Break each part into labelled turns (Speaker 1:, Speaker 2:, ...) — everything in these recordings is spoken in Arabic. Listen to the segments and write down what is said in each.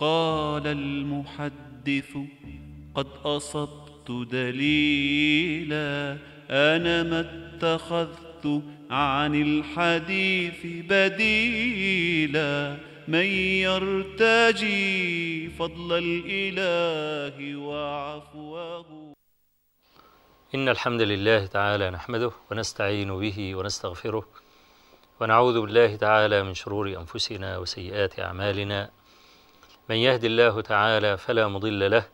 Speaker 1: قال المحدث قد أصبت دليلا أنا ما اتخذت عن الحديث بديلا من يرتجي فضل الإله وعفوه
Speaker 2: إن الحمد لله تعالى نحمده ونستعين به ونستغفره ونعوذ بالله تعالى من شرور أنفسنا وسيئات أعمالنا من يهد الله تعالى فلا مضل له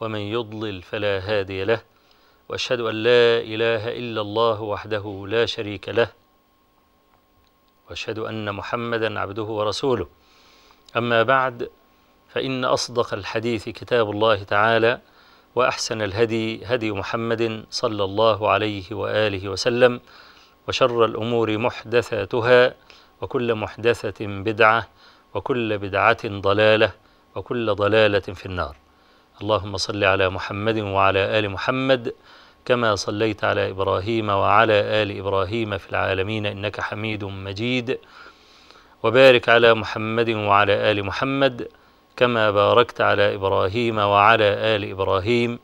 Speaker 2: ومن يضلل فلا هادي له واشهد ان لا اله الا الله وحده لا شريك له واشهد ان محمدا عبده ورسوله اما بعد فان اصدق الحديث كتاب الله تعالى واحسن الهدي هدي محمد صلى الله عليه واله وسلم وشر الامور محدثاتها وكل محدثه بدعه وكل بدعه ضلاله وكل ضلالة في النار اللهم صل على محمد وعلى آل محمد كما صليت على إبراهيم وعلى آل إبراهيم في العالمين إنك حميد مجيد وبارك على محمد وعلى آل محمد كما باركت على إبراهيم وعلى آل إبراهيم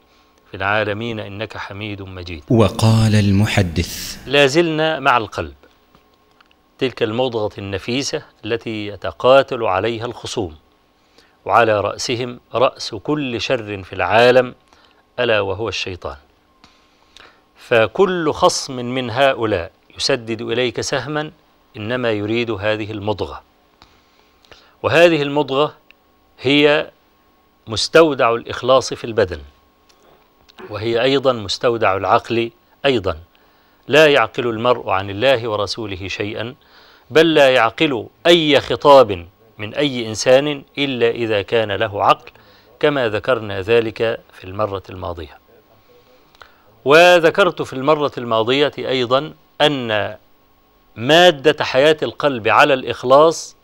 Speaker 2: في العالمين إنك حميد مجيد وقال المحدث لا زلنا مع القلب تلك المضغة النفيسة التي يتقاتل عليها الخصوم وعلى رأسهم رأس كل شر في العالم ألا وهو الشيطان فكل خصم من هؤلاء يسدد إليك سهما إنما يريد هذه المضغة وهذه المضغة هي مستودع الإخلاص في البدن وهي أيضا مستودع العقل أيضا لا يعقل المرء عن الله ورسوله شيئا بل لا يعقل أي خطاب من أي إنسان إلا إذا كان له عقل كما ذكرنا ذلك في المرة الماضية وذكرت في المرة الماضية أيضا أن مادة حياة القلب على الإخلاص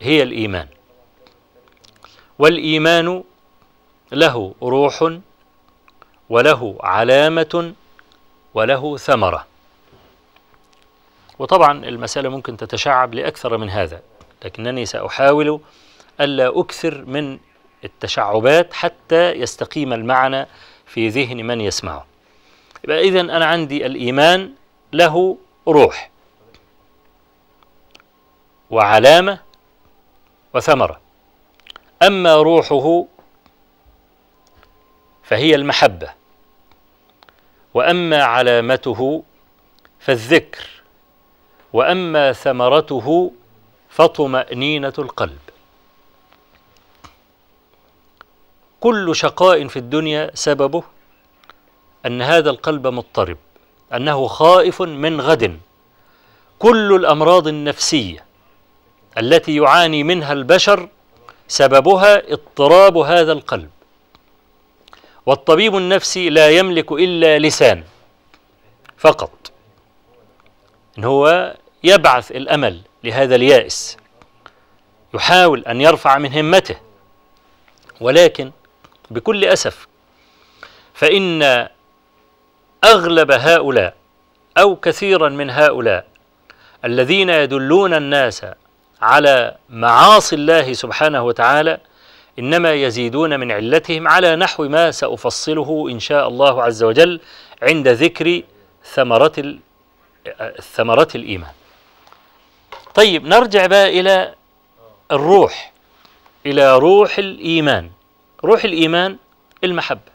Speaker 2: هي الإيمان والإيمان له روح وله علامة وله ثمرة وطبعا المسألة ممكن تتشعب لأكثر من هذا لكنني سأحاول ألا أكثر من التشعبات حتى يستقيم المعنى في ذهن من يسمعه يبقى إذا أنا عندي الإيمان له روح وعلامة وثمرة أما روحه فهي المحبة وأما علامته فالذكر وأما ثمرته فطمأنينة القلب كل شقاء في الدنيا سببه أن هذا القلب مضطرب أنه خائف من غد كل الأمراض النفسية التي يعاني منها البشر سببها اضطراب هذا القلب والطبيب النفسي لا يملك إلا لسان فقط إن هو يبعث الأمل لهذا اليائس يحاول أن يرفع من همته ولكن بكل أسف فإن أغلب هؤلاء أو كثيرا من هؤلاء الذين يدلون الناس على معاصي الله سبحانه وتعالى إنما يزيدون من علتهم على نحو ما سأفصله إن شاء الله عز وجل عند ذكر ثمره آه، ثمره الإيمان طيب نرجع بقى إلى الروح إلى روح الإيمان روح الإيمان المحبة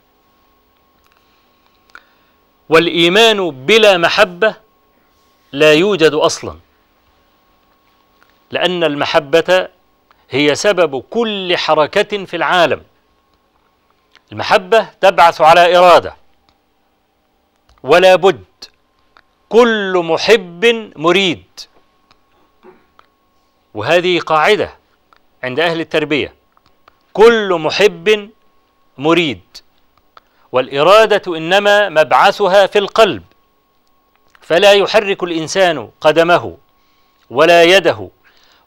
Speaker 2: والإيمان بلا محبة لا يوجد أصلا لأن المحبة هي سبب كل حركة في العالم المحبة تبعث على إرادة ولا بد كل محب مريد وهذه قاعدة عند أهل التربية كل محب مريد والإرادة إنما مبعثها في القلب فلا يحرك الإنسان قدمه ولا يده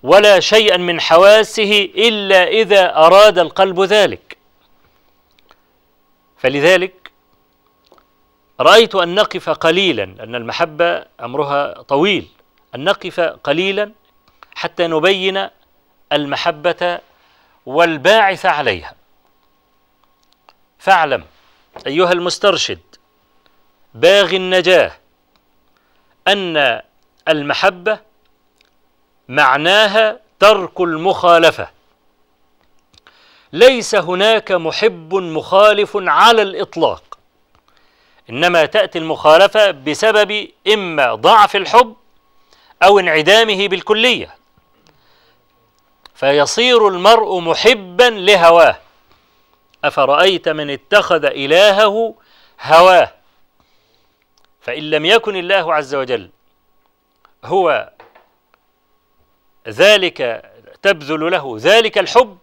Speaker 2: ولا شيئا من حواسه إلا إذا أراد القلب ذلك فلذلك رأيت أن نقف قليلا أن المحبة أمرها طويل أن نقف قليلا حتى نبين المحبة والباعث عليها فاعلم أيها المسترشد باغي النجاة أن المحبة معناها ترك المخالفة ليس هناك محب مخالف على الإطلاق إنما تأتي المخالفة بسبب إما ضعف الحب أو انعدامه بالكلية فيصير المرء محبا لهواه أفرأيت من اتخذ إلهه هواه فإن لم يكن الله عز وجل هو ذلك تبذل له ذلك الحب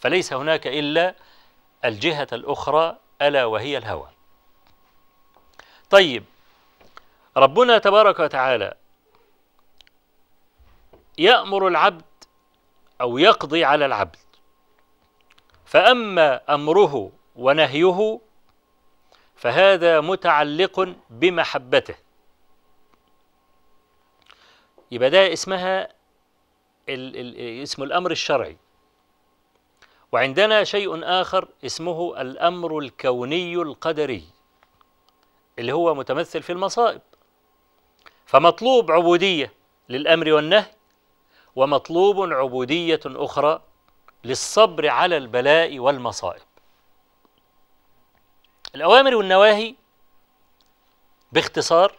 Speaker 2: فليس هناك إلا الجهة الأخرى ألا وهي الهوى طيب ربنا تبارك وتعالى يأمر العبد أو يقضي على العبد فأما أمره ونهيه فهذا متعلق بمحبته يبقى ده اسمها ال ال اسم الأمر الشرعي وعندنا شيء آخر اسمه الأمر الكوني القدري اللي هو متمثل في المصائب فمطلوب عبودية للأمر والنهي ومطلوب عبودية أخرى للصبر على البلاء والمصائب الأوامر والنواهي باختصار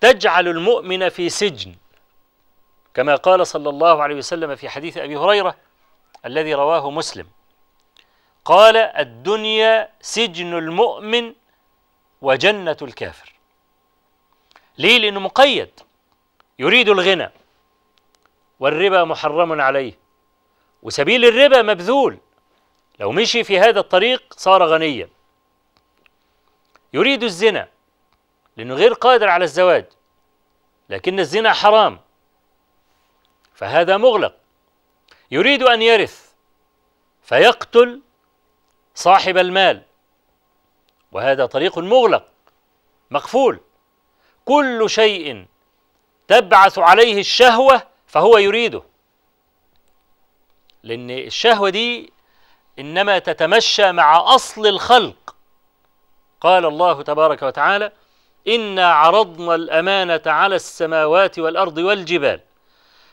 Speaker 2: تجعل المؤمن في سجن كما قال صلى الله عليه وسلم في حديث أبي هريرة الذي رواه مسلم قال الدنيا سجن المؤمن وجنة الكافر ليه لأنه مقيد يريد الغنى والربا محرم عليه وسبيل الربا مبذول لو مشي في هذا الطريق صار غنيا يريد الزنا لأنه غير قادر على الزواج لكن الزنا حرام فهذا مغلق يريد أن يرث فيقتل صاحب المال وهذا طريق مغلق مقفول كل شيء تبعث عليه الشهوة فهو يريده لأن الشهوة دي إنما تتمشى مع أصل الخلق قال الله تبارك وتعالى إنا عرضنا الأمانة على السماوات والأرض والجبال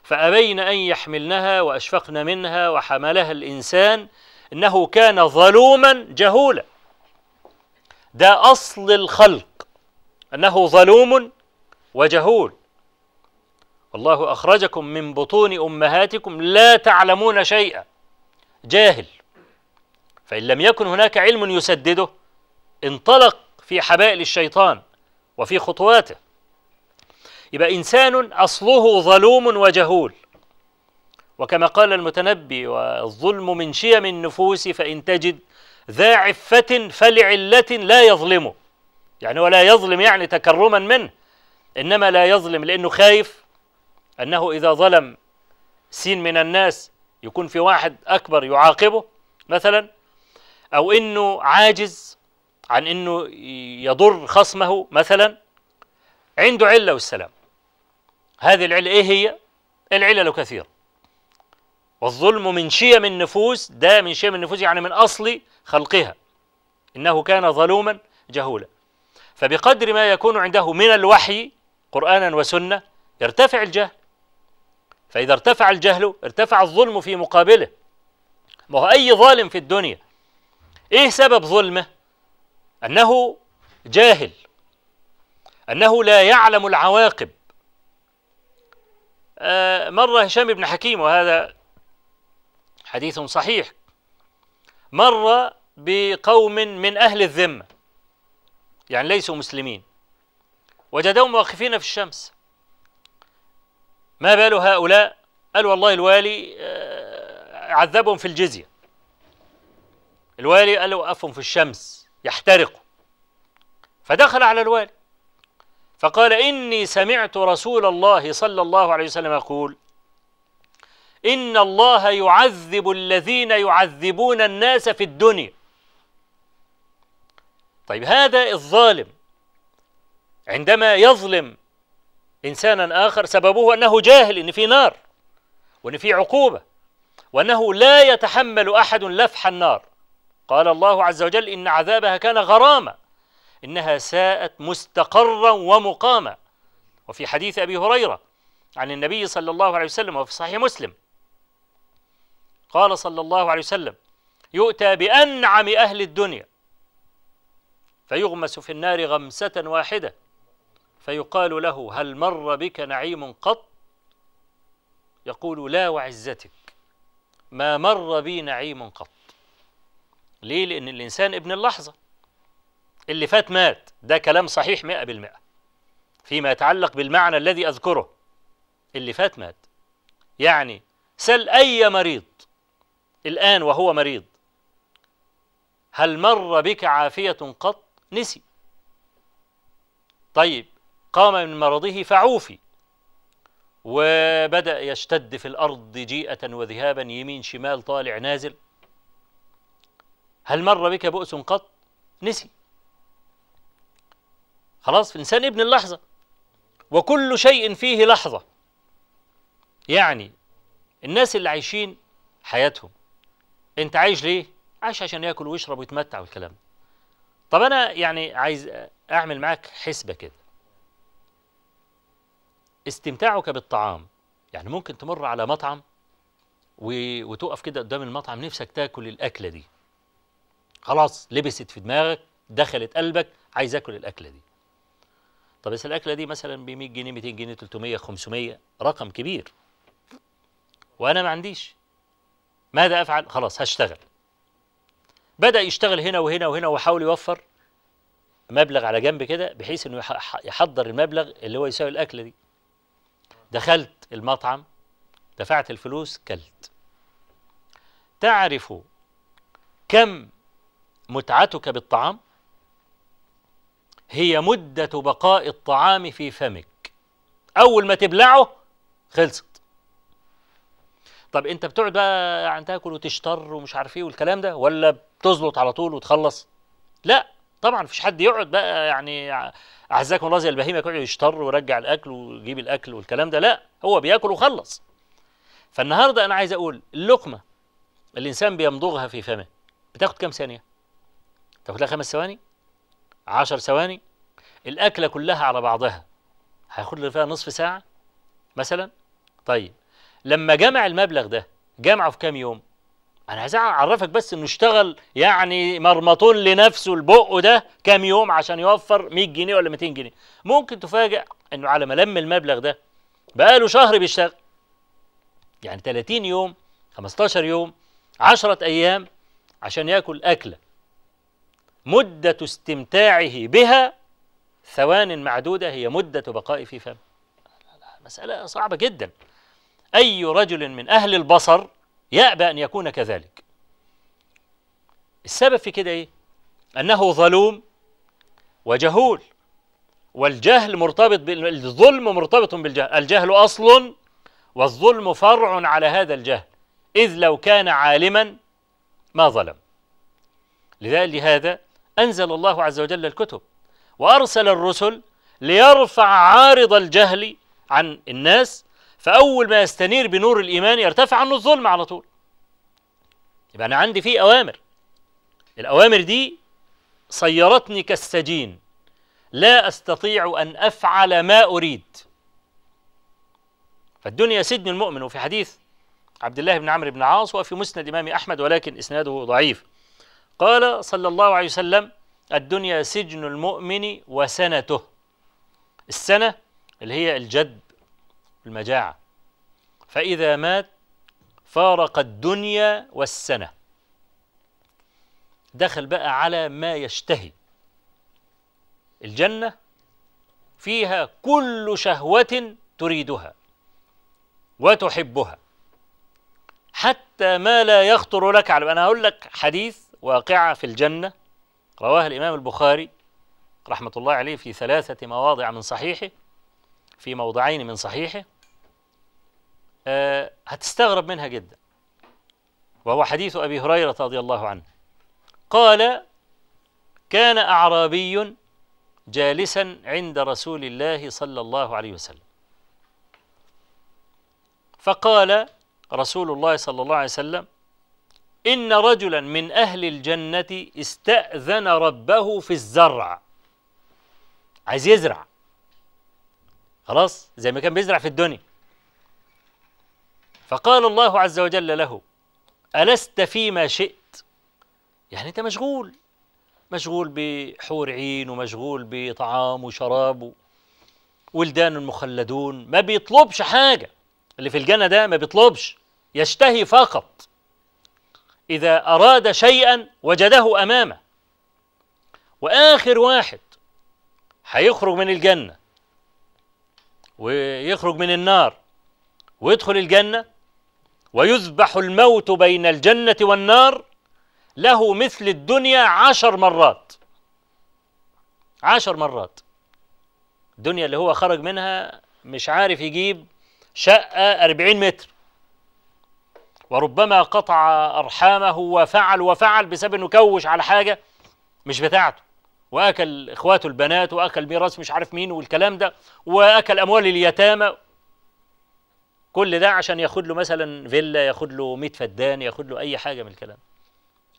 Speaker 2: فأبين أن يحملنها وأشفقن منها وحملها الإنسان إنه كان ظلوما جهولا ده أصل الخلق أنه ظلوم وجهول والله أخرجكم من بطون أمهاتكم لا تعلمون شيئا جاهل فإن لم يكن هناك علم يسدده انطلق في حبائل الشيطان وفي خطواته يبقى إنسان أصله ظلوم وجهول وكما قال المتنبي والظلم من شيم النفوس فإن تجد ذا عفة فلعلة لا يظلمه يعني ولا يظلم يعني تكرما منه إنما لا يظلم لأنه خايف أنه إذا ظلم سين من الناس يكون في واحد أكبر يعاقبه مثلا أو إنه عاجز عن إنه يضر خصمه مثلا عنده علة والسلام هذه العلة إيه هي؟ العلل كثيرة والظلم من شيم النفوس ده من شيم النفوس يعني من أصل خلقها إنه كان ظلوما جهولا فبقدر ما يكون عنده من الوحي قرآنا وسنة يرتفع الجهل فإذا ارتفع الجهل ارتفع الظلم في مقابله ما هو أي ظالم في الدنيا إيه سبب ظلمه؟ أنه جاهل أنه لا يعلم العواقب آه مرة هشام بن حكيم وهذا حديث صحيح مر بقوم من أهل الذمة يعني ليسوا مسلمين وجدهم واقفين في الشمس ما بال هؤلاء قال والله الوالي آه، عذبهم في الجزية الوالي قال له وقفهم في الشمس يحترقوا فدخل على الوالي فقال إني سمعت رسول الله صلى الله عليه وسلم يقول إن الله يعذب الذين يعذبون الناس في الدنيا طيب هذا الظالم عندما يظلم إنسانا آخر سببه أنه جاهل إن في نار وإن في عقوبة وأنه لا يتحمل أحد لفح النار قال الله عز وجل إن عذابها كان غرامة إنها ساءت مستقرا ومقاما وفي حديث أبي هريرة عن النبي صلى الله عليه وسلم وفي صحيح مسلم قال صلى الله عليه وسلم يؤتى بأنعم أهل الدنيا فيغمس في النار غمسة واحدة فيقال له هل مر بك نعيم قط يقول لا وعزتك ما مر بي نعيم قط ليه لأن الإنسان ابن اللحظة اللي فات مات ده كلام صحيح مئة بالمئة فيما يتعلق بالمعنى الذي أذكره اللي فات مات يعني سل أي مريض الآن وهو مريض هل مر بك عافية قط نسي طيب قام من مرضه فعوفي وبدأ يشتد في الأرض جيئة وذهابا يمين شمال طالع نازل هل مر بك بؤس قط نسي خلاص الإنسان ابن اللحظة وكل شيء فيه لحظة يعني الناس اللي عايشين حياتهم انت عايش ليه عايش عشان ياكل ويشرب ويتمتع والكلام طب انا يعني عايز اعمل معاك حسبة كده استمتاعك بالطعام يعني ممكن تمر على مطعم وتقف كده قدام المطعم نفسك تاكل الأكلة دي خلاص لبست في دماغك دخلت قلبك عايز اكل الأكلة دي طب بس الأكلة دي مثلا ب 100 جنيه 200 جنيه 300 500 رقم كبير وأنا ما عنديش ماذا أفعل؟ خلاص هشتغل بدأ يشتغل هنا وهنا وهنا وحاول يوفر مبلغ على جنب كده بحيث انه يحضر المبلغ اللي هو يساوي الاكله دي دخلت المطعم دفعت الفلوس كلت تعرف كم متعتك بالطعام هي مدة بقاء الطعام في فمك أول ما تبلعه خلصت طب أنت بتقعد بقى عن تاكل وتشتر ومش عارف إيه والكلام ده ولا بتزلط على طول وتخلص لا طبعا مفيش حد يقعد بقى يعني اعزكم الله زي البهيمه يقعد يشتر ويرجع الاكل ويجيب الاكل والكلام ده لا هو بياكل وخلص فالنهارده انا عايز اقول اللقمه الانسان بيمضغها في فمه بتاخد كام ثانيه تاخد لها خمس ثواني عشر ثواني الاكله كلها على بعضها هياخد لها نصف ساعه مثلا طيب لما جمع المبلغ ده جمعه في كام يوم انا عايز اعرفك بس انه اشتغل يعني مرمطون لنفسه البق ده كام يوم عشان يوفر 100 جنيه ولا 200 جنيه ممكن تفاجئ انه على ما لم المبلغ ده بقاله شهر بيشتغل يعني 30 يوم 15 يوم 10 ايام عشان ياكل اكله مده استمتاعه بها ثوان معدوده هي مده بقائه في فم مساله صعبه جدا اي رجل من اهل البصر يأبى أن يكون كذلك السبب في كده إيه؟ أنه ظلوم وجهول والجهل مرتبط بالظلم مرتبط بالجهل الجهل أصل والظلم فرع على هذا الجهل إذ لو كان عالما ما ظلم لذلك لهذا أنزل الله عز وجل الكتب وأرسل الرسل ليرفع عارض الجهل عن الناس فأول ما يستنير بنور الإيمان يرتفع عنه الظلم على طول يبقى أنا عندي فيه أوامر الأوامر دي صيرتني كالسجين لا أستطيع أن أفعل ما أريد فالدنيا سجن المؤمن وفي حديث عبد الله بن عمرو بن عاص وفي مسند إمام أحمد ولكن إسناده ضعيف قال صلى الله عليه وسلم الدنيا سجن المؤمن وسنته السنة اللي هي الجد المجاعة فإذا مات فارق الدنيا والسنة دخل بقى على ما يشتهي الجنة فيها كل شهوة تريدها وتحبها حتى ما لا يخطر لك على أنا هقول لك حديث واقعة في الجنة رواها الإمام البخاري رحمة الله عليه في ثلاثة مواضع من صحيحه في موضعين من صحيحه آه، هتستغرب منها جدا وهو حديث أبي هريرة رضي الله عنه قال كان أعرابي جالسا عند رسول الله صلى الله عليه وسلم فقال رسول الله صلى الله عليه وسلم إن رجلا من أهل الجنة استأذن ربه في الزرع عايز يزرع خلاص زي ما كان بيزرع في الدنيا فقال الله عز وجل له ألست فيما شئت يعني أنت مشغول مشغول بحور عين ومشغول بطعام وشراب ولدان مخلدون ما بيطلبش حاجة اللي في الجنة ده ما بيطلبش يشتهي فقط إذا أراد شيئا وجده أمامه وآخر واحد هيخرج من الجنة ويخرج من النار ويدخل الجنة ويذبح الموت بين الجنة والنار له مثل الدنيا عشر مرات عشر مرات الدنيا اللي هو خرج منها مش عارف يجيب شقة أربعين متر وربما قطع أرحامه وفعل وفعل بسبب أنه كوش على حاجة مش بتاعته وأكل إخواته البنات وأكل ميراث مش عارف مين والكلام ده وأكل أموال اليتامى كل ده عشان ياخد له مثلا فيلا ياخد له 100 فدان ياخد له اي حاجه من الكلام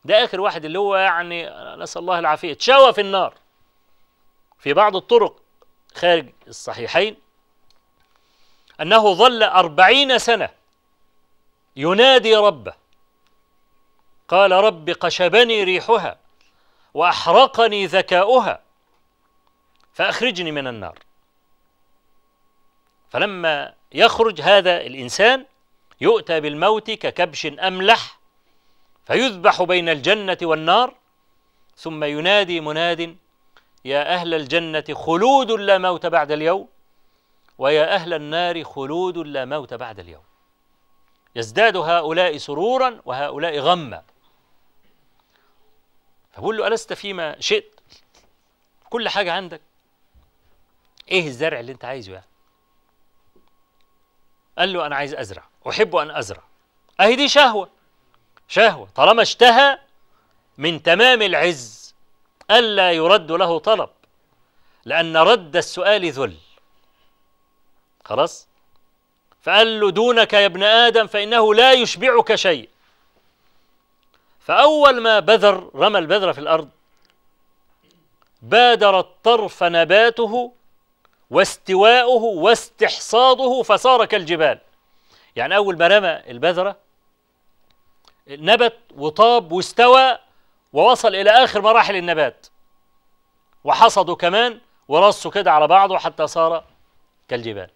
Speaker 2: ده اخر واحد اللي هو يعني نسال الله العافيه اتشوى في النار في بعض الطرق خارج الصحيحين انه ظل أربعين سنه ينادي ربه قال رب قشبني ريحها واحرقني ذكاؤها فاخرجني من النار فلما يخرج هذا الإنسان يؤتى بالموت ككبش أملح فيذبح بين الجنة والنار ثم ينادي مناد يا أهل الجنة خلود لا موت بعد اليوم ويا أهل النار خلود لا موت بعد اليوم يزداد هؤلاء سرورا وهؤلاء غما فبقول له ألست فيما شئت كل حاجة عندك إيه الزرع اللي أنت عايزه يعني قال له أنا عايز أزرع أحب أن أزرع أهي دي شهوة شهوة طالما اشتهى من تمام العز ألا يرد له طلب لأن رد السؤال ذل خلاص فقال له دونك يا ابن آدم فإنه لا يشبعك شيء فأول ما بذر رمى البذرة في الأرض بادر الطرف نباته واستواؤه واستحصاده فصار كالجبال يعني أول ما رمى البذرة نبت وطاب واستوى ووصل إلى آخر مراحل النبات وحصده كمان ورصه كده على بعضه حتى صار كالجبال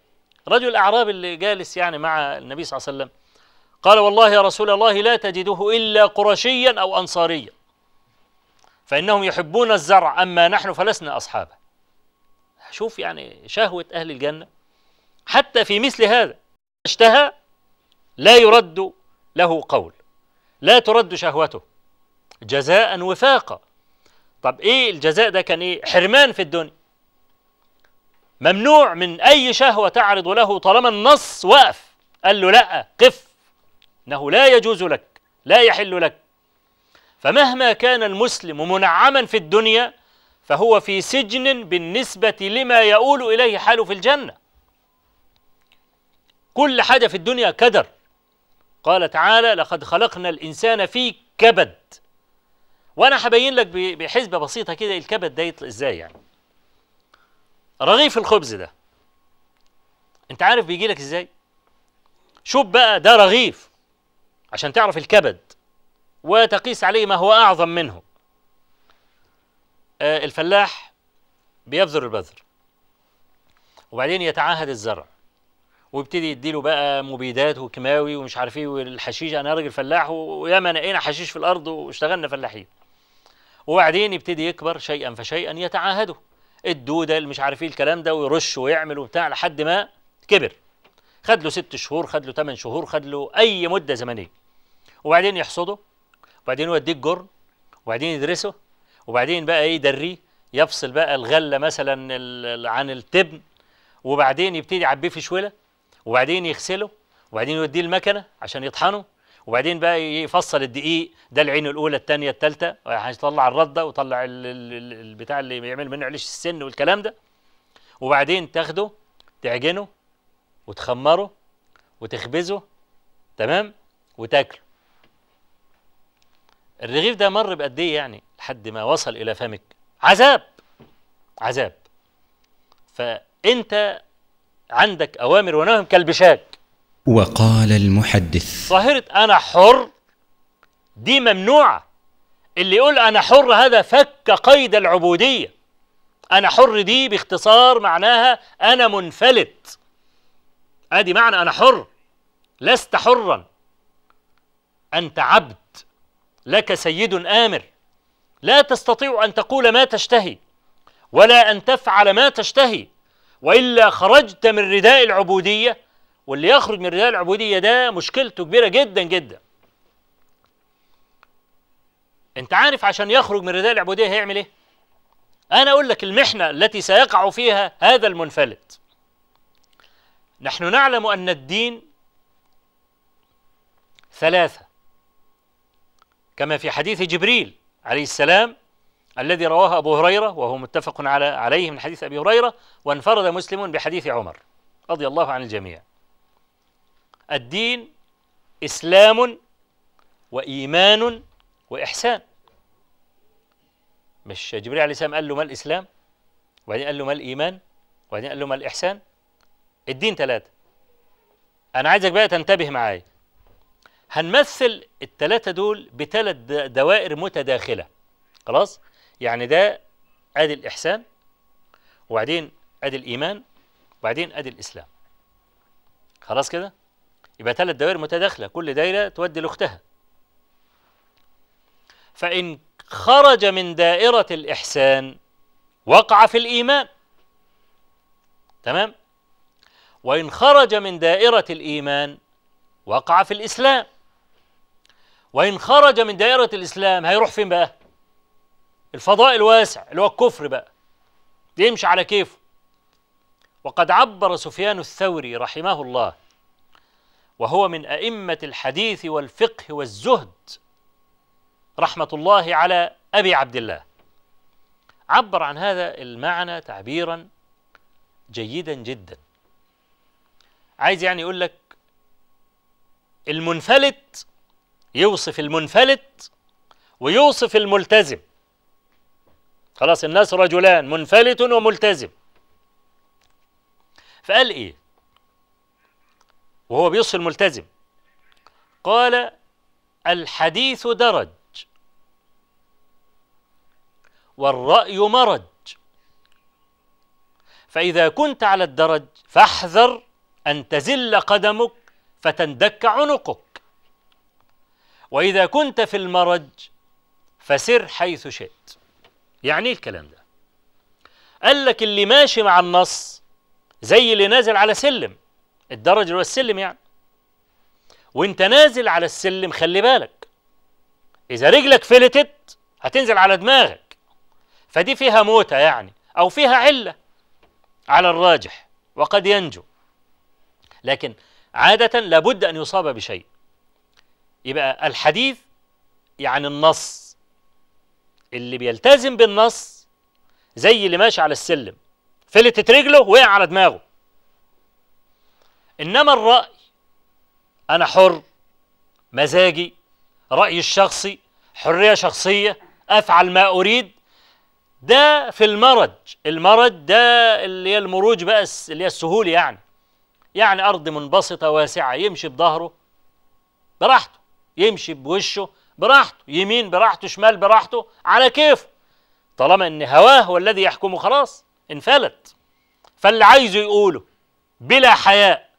Speaker 2: رجل الأعراب اللي جالس يعني مع النبي صلى الله عليه وسلم قال والله يا رسول الله لا تجده إلا قرشيا أو أنصاريا فإنهم يحبون الزرع أما نحن فلسنا أصحابه شوف يعني شهوة أهل الجنة حتى في مثل هذا اشتهى لا يرد له قول لا ترد شهوته جزاء وفاقا طب ايه الجزاء ده كان ايه حرمان في الدنيا ممنوع من اي شهوه تعرض له طالما النص وقف قال له لا قف انه لا يجوز لك لا يحل لك فمهما كان المسلم منعما في الدنيا فهو في سجن بالنسبة لما يؤول إليه حاله في الجنة كل حاجة في الدنيا كدر قال تعالى لقد خلقنا الإنسان في كبد وأنا حبين لك بحسبة بسيطة كده الكبد ده يطلع إزاي يعني رغيف الخبز ده أنت عارف بيجي لك إزاي شوف بقى ده رغيف عشان تعرف الكبد وتقيس عليه ما هو أعظم منه آه، الفلاح بيبذر البذر وبعدين يتعهد الزرع ويبتدي يديله بقى مبيدات وكيماوي ومش عارف ايه والحشيش انا راجل فلاح وياما نقينا حشيش في الارض واشتغلنا فلاحين وبعدين يبتدي يكبر شيئا فشيئا يتعاهده الدوده اللي مش عارف ايه الكلام ده ويرش ويعمل وبتاع لحد ما كبر خد له ست شهور خد له ثمان شهور خد له اي مده زمنيه وبعدين يحصده وبعدين يوديه الجرن وبعدين يدرسه وبعدين بقى ايه يدريه يفصل بقى الغله مثلا عن التبن وبعدين يبتدي يعبيه في شوله وبعدين يغسله وبعدين يوديه المكنه عشان يطحنه وبعدين بقى يفصل الدقيق ده العين الاولى الثانيه الثالثه هيطلع الرده ويطلع البتاع اللي بيعمل منه عليش السن والكلام ده وبعدين تاخده تعجنه وتخمره وتخبزه تمام وتاكله الرغيف ده مر بقد ايه يعني لحد ما وصل الى فمك عذاب عذاب فانت عندك اوامر ونهم كالبشاك وقال المحدث ظاهره انا حر دي ممنوعه اللي يقول انا حر هذا فك قيد العبوديه انا حر دي باختصار معناها انا منفلت ادي معنى انا حر لست حرا انت عبد لك سيد آمر لا تستطيع أن تقول ما تشتهي ولا أن تفعل ما تشتهي وإلا خرجت من رداء العبودية واللي يخرج من رداء العبودية ده مشكلته كبيرة جدا جدا أنت عارف عشان يخرج من رداء العبودية هيعمل إيه؟ أنا أقول لك المحنة التي سيقع فيها هذا المنفلت نحن نعلم أن الدين ثلاثة كما في حديث جبريل عليه السلام الذي رواه أبو هريرة وهو متفق على عليه من حديث أبي هريرة وانفرد مسلم بحديث عمر رضي الله عن الجميع الدين إسلام وإيمان وإحسان مش جبريل عليه السلام قال له ما الإسلام وبعدين قال له ما الإيمان وبعدين قال له ما الإحسان الدين ثلاثة أنا عايزك بقى تنتبه معايا هنمثل التلاتة دول بتلات دوائر متداخله خلاص يعني ده ادي الاحسان وبعدين ادي الايمان وبعدين ادي الاسلام خلاص كده يبقى تلات دوائر متداخله كل دايره تودي لاختها فان خرج من دائره الاحسان وقع في الايمان تمام وان خرج من دائره الايمان وقع في الاسلام وإن خرج من دائرة الإسلام هيروح فين بقى؟ الفضاء الواسع اللي هو الكفر بقى يمشي على كيفه وقد عبر سفيان الثوري رحمه الله وهو من أئمة الحديث والفقه والزهد رحمة الله على أبي عبد الله عبر عن هذا المعنى تعبيرا جيدا جدا عايز يعني يقول لك المنفلت يوصف المنفلت ويوصف الملتزم خلاص الناس رجلان منفلت وملتزم فقال ايه وهو بيوصف الملتزم قال الحديث درج والرأي مرج فإذا كنت على الدرج فاحذر أن تزل قدمك فتندك عنقك وإذا كنت في المرج فسر حيث شئت يعني ايه الكلام ده قال لك اللي ماشي مع النص زي اللي نازل على سلم الدرج اللي هو السلم يعني وانت نازل على السلم خلي بالك اذا رجلك فلتت هتنزل على دماغك فدي فيها موتة يعني او فيها علة على الراجح وقد ينجو لكن عادة لابد ان يصاب بشيء يبقى الحديث يعني النص اللي بيلتزم بالنص زي اللي ماشي على السلم فلتت رجله وقع على دماغه انما الراي انا حر مزاجي رايي الشخصي حريه شخصيه افعل ما اريد ده في المرج المرج ده اللي هي المروج بقى اللي هي السهول يعني يعني ارض منبسطه واسعه يمشي بظهره براحته يمشي بوشه براحته يمين براحته شمال براحته على كيفه طالما ان هواه هو الذي يحكمه خلاص انفلت فاللي عايزه يقوله بلا حياء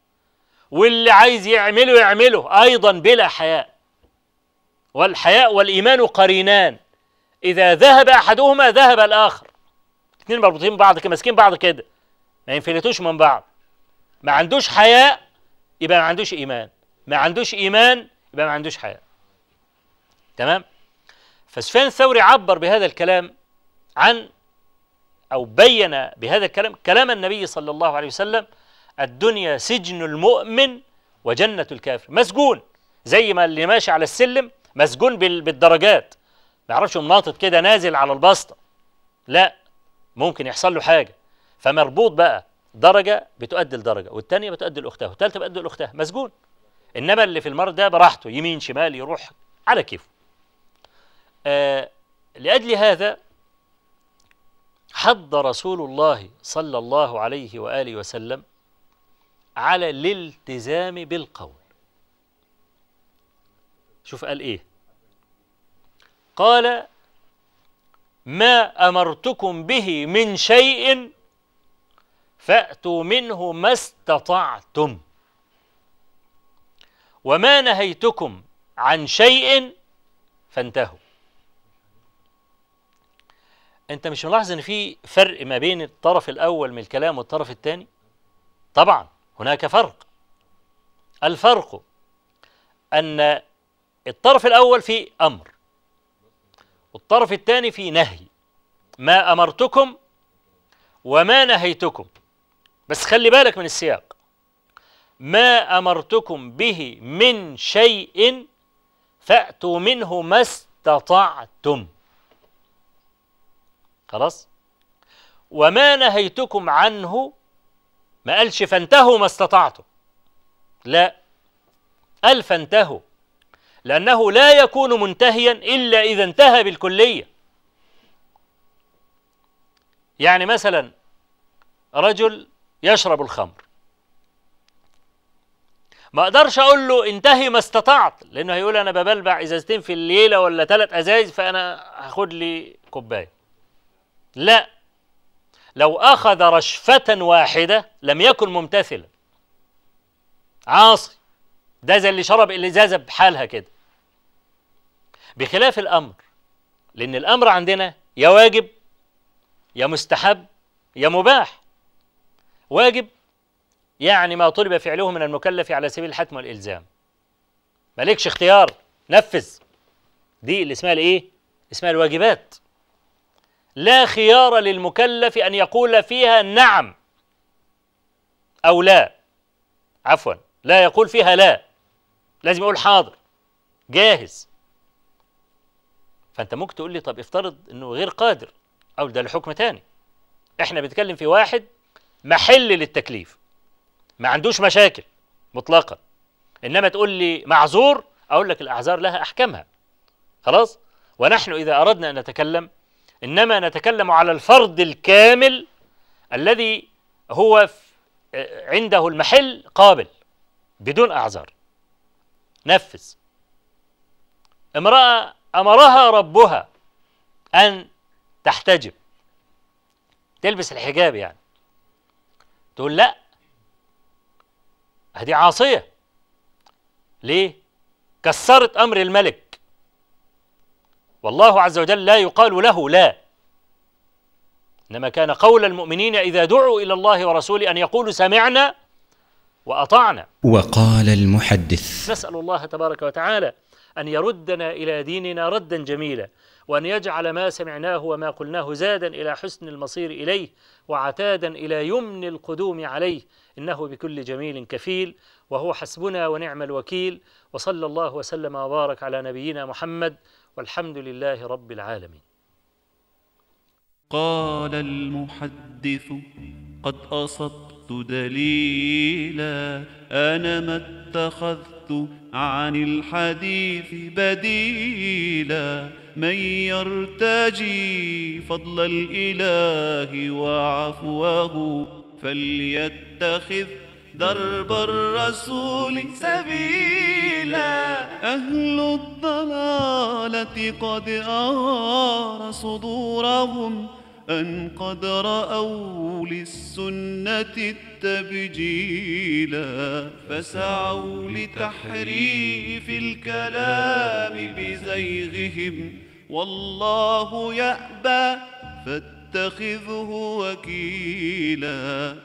Speaker 2: واللي عايز يعمله يعمله ايضا بلا حياء والحياء والايمان قرينان اذا ذهب احدهما ذهب الاخر الاثنين مربوطين ببعض كده ماسكين بعض كده ما ينفلتوش من بعض ما عندوش حياء يبقى ما عندوش ايمان ما عندوش ايمان يبقى ما عندوش حياه تمام فسفيان الثوري عبر بهذا الكلام عن او بين بهذا الكلام كلام النبي صلى الله عليه وسلم الدنيا سجن المؤمن وجنه الكافر مسجون زي ما اللي ماشي على السلم مسجون بالدرجات ما يعرفش ناطط كده نازل على البسطه لا ممكن يحصل له حاجه فمربوط بقى درجه بتؤدي لدرجه والثانيه بتؤدي لاختها والثالثه بتؤدي لاختها مسجون إنما اللي في المرض ده براحته يمين شمال يروح على كيفه آه لأجل هذا حض رسول الله صلى الله عليه وآله وسلم على الالتزام بالقول شوف قال إيه قال ما أمرتكم به من شيء فأتوا منه ما استطعتم وما نهيتكم عن شيء فانتهوا انت مش ملاحظ ان في فرق ما بين الطرف الاول من الكلام والطرف الثاني طبعا هناك فرق الفرق ان الطرف الاول في امر والطرف الثاني في نهي ما امرتكم وما نهيتكم بس خلي بالك من السياق ما أمرتكم به من شيء فأتوا منه ما استطعتم خلاص وما نهيتكم عنه ما قالش فانتهوا ما استطعتم لا قال فانتهوا لأنه لا يكون منتهيا إلا إذا انتهى بالكلية يعني مثلا رجل يشرب الخمر ما اقدرش اقول له انتهي ما استطعت لانه هيقول انا ببلبع ازازتين في الليله ولا ثلاث ازايز فانا هاخد لي كوبايه لا لو اخذ رشفه واحده لم يكن ممتثلا عاصي ده زي اللي شرب الازازه بحالها كده بخلاف الامر لان الامر عندنا يا واجب يا مستحب يا مباح واجب يعني ما طلب فعله من المكلف على سبيل الحتم والإلزام مالكش اختيار نفذ دي اللي اسمها الايه اسمها الواجبات لا خيار للمكلف أن يقول فيها نعم أو لا عفوا لا يقول فيها لا لازم يقول حاضر جاهز فأنت ممكن تقول لي طب افترض أنه غير قادر أو ده لحكم تاني احنا بنتكلم في واحد محل للتكليف ما عندوش مشاكل مطلقا انما تقول لي معذور اقول لك الاعذار لها احكامها خلاص ونحن اذا اردنا ان نتكلم انما نتكلم على الفرد الكامل الذي هو عنده المحل قابل بدون اعذار نفذ امراه امرها ربها ان تحتجب تلبس الحجاب يعني تقول لا هدي عاصية ليه؟ كسرت أمر الملك والله عز وجل لا يقال له لا إنما كان قول المؤمنين إذا دعوا إلى الله ورسوله أن يقولوا سمعنا وأطعنا وقال المحدث نسأل الله تبارك وتعالى أن يردنا إلى ديننا ردا جميلا وأن يجعل ما سمعناه وما قلناه زادا إلى حسن المصير إليه وعتادا إلى يمن القدوم عليه إنه بكل جميل كفيل وهو حسبنا ونعم الوكيل وصلى الله وسلم وبارك على نبينا محمد والحمد لله رب العالمين
Speaker 1: قال المحدث قد أصبت دليلا أنا ما اتخذت عن الحديث بديلا من يرتجي فضل الإله وعفوه فليتخذ درب الرسول سبيلا أهل الضلالة قد آر صدورهم أن قد رأوا للسنة التبجيلا فسعوا لتحريف الكلام بزيغهم والله يأبى تتخذه وكيلاً